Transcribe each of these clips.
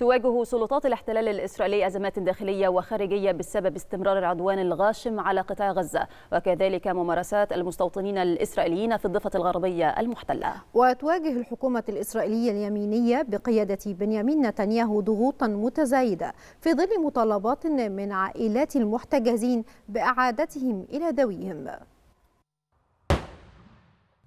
تواجه سلطات الاحتلال الإسرائيلي أزمات داخلية وخارجية بسبب استمرار العدوان الغاشم على قطاع غزة وكذلك ممارسات المستوطنين الإسرائيليين في الضفة الغربية المحتلة وتواجه الحكومة الإسرائيلية اليمينية بقيادة بنيامين نتنياهو ضغوطا متزايدة في ظل مطالبات من عائلات المحتجزين بإعادتهم إلى ذويهم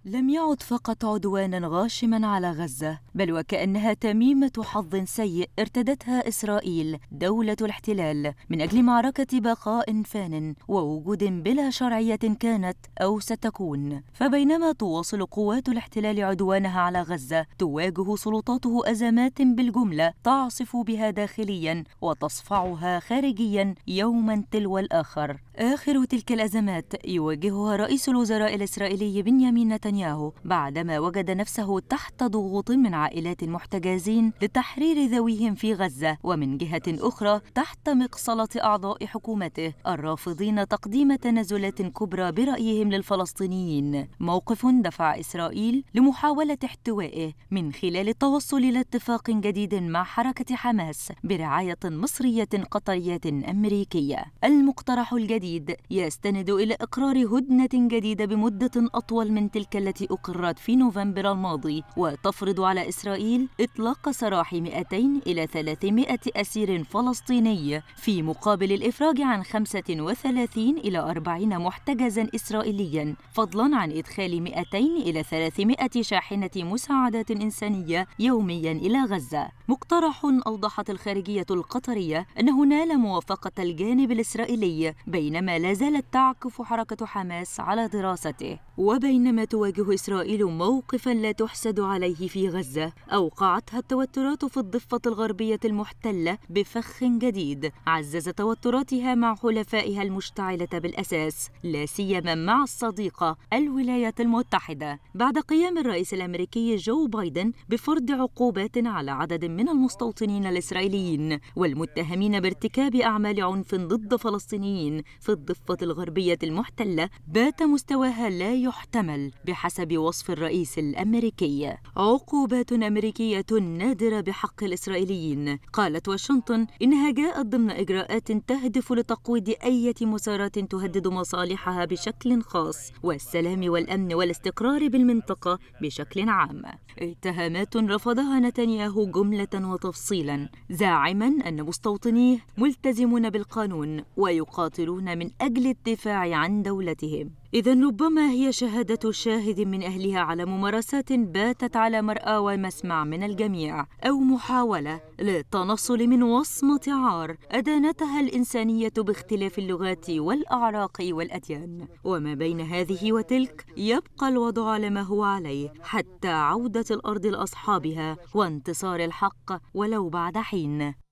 لم يعد فقط عدوانا غاشما على غزه بل وكانها تميمه حظ سيء ارتدتها اسرائيل دوله الاحتلال من اجل معركه بقاء فان ووجود بلا شرعيه كانت او ستكون فبينما تواصل قوات الاحتلال عدوانها على غزه تواجه سلطاته ازمات بالجمله تعصف بها داخليا وتصفعها خارجيا يوما تلو الاخر اخر تلك الازمات يواجهها رئيس الوزراء الاسرائيلي بنيامين نتنياهو نتنياهو بعدما وجد نفسه تحت ضغوط من عائلات المحتجزين لتحرير ذويهم في غزة ومن جهة أخرى تحت مقصلة أعضاء حكومته الرافضين تقديم تنازلات كبرى برأيهم للفلسطينيين موقف دفع إسرائيل لمحاولة احتوائه من خلال التوصل إلى اتفاق جديد مع حركة حماس برعاية مصرية قطرية أمريكية المقترح الجديد يستند إلى إقرار هدنة جديدة بمدة أطول من تلك التي أقرت في نوفمبر الماضي وتفرض على إسرائيل إطلاق سراح 200 إلى 300 أسير فلسطيني في مقابل الإفراج عن 35 إلى 40 محتجزا إسرائيليا فضلا عن إدخال 200 إلى 300 شاحنة مساعدات إنسانية يوميا إلى غزة مقترح أوضحت الخارجية القطرية أنه نال موافقة الجانب الإسرائيلي بينما لا زالت تعكف حركة حماس على دراسته وبينما تواجه تواجه إسرائيل موقفا لا تحسد عليه في غزة أوقعتها التوترات في الضفة الغربية المحتلة بفخ جديد عزز توتراتها مع حلفائها المشتعلة بالأساس لا سيما مع الصديقة الولايات المتحدة بعد قيام الرئيس الأمريكي جو بايدن بفرض عقوبات على عدد من المستوطنين الإسرائيليين والمتهمين بارتكاب أعمال عنف ضد فلسطينيين في الضفة الغربية المحتلة بات مستواها لا يحتمل بحسب بحسب وصف الرئيس الأمريكي عقوبات أمريكية نادرة بحق الإسرائيليين قالت واشنطن إنها جاءت ضمن إجراءات تهدف لتقويض أي مسارات تهدد مصالحها بشكل خاص والسلام والأمن والاستقرار بالمنطقة بشكل عام اتهامات رفضها نتنياهو جملة وتفصيلا زاعما أن مستوطنيه ملتزمون بالقانون ويقاتلون من أجل الدفاع عن دولتهم إذا ربما هي شهادة شاهد من أهلها على ممارسات باتت على مرأى ومسمع من الجميع أو محاولة للتنصل من وصمة عار أدانتها الإنسانية باختلاف اللغات والأعراق والأديان وما بين هذه وتلك يبقى الوضع على ما هو عليه حتى عودة الأرض لأصحابها وانتصار الحق ولو بعد حين